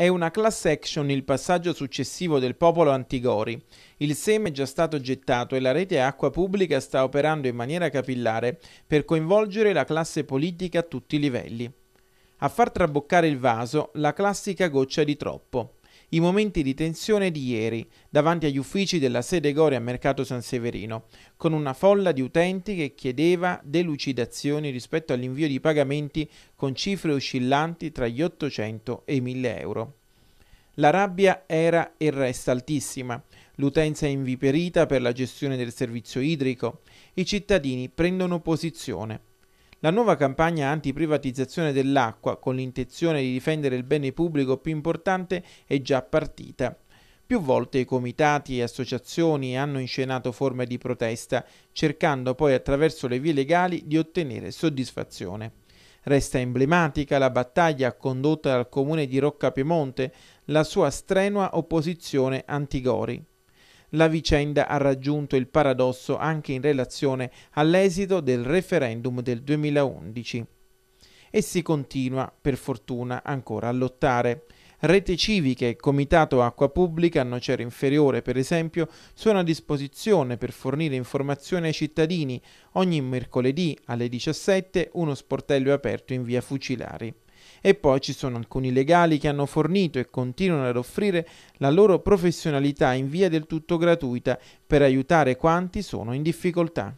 È una class action il passaggio successivo del popolo antigori. Il seme è già stato gettato e la rete acqua pubblica sta operando in maniera capillare per coinvolgere la classe politica a tutti i livelli. A far traboccare il vaso la classica goccia di troppo i momenti di tensione di ieri davanti agli uffici della sede Gori a Mercato San Severino, con una folla di utenti che chiedeva delucidazioni rispetto all'invio di pagamenti con cifre oscillanti tra gli 800 e i 1000 euro. La rabbia era e resta altissima, l'utenza è inviperita per la gestione del servizio idrico, i cittadini prendono posizione la nuova campagna anti-privatizzazione dell'acqua, con l'intenzione di difendere il bene pubblico più importante, è già partita. Più volte i comitati e associazioni hanno inscenato forme di protesta, cercando poi attraverso le vie legali di ottenere soddisfazione. Resta emblematica la battaglia condotta dal comune di Rocca Piemonte, la sua strenua opposizione anti-Gori la vicenda ha raggiunto il paradosso anche in relazione all'esito del referendum del 2011. E si continua, per fortuna, ancora a lottare. Rete Civiche e Comitato Acqua Pubblica Nocera Inferiore, per esempio, sono a disposizione per fornire informazioni ai cittadini. Ogni mercoledì alle 17 uno sportello è aperto in via Fucilari. E poi ci sono alcuni legali che hanno fornito e continuano ad offrire la loro professionalità in via del tutto gratuita per aiutare quanti sono in difficoltà.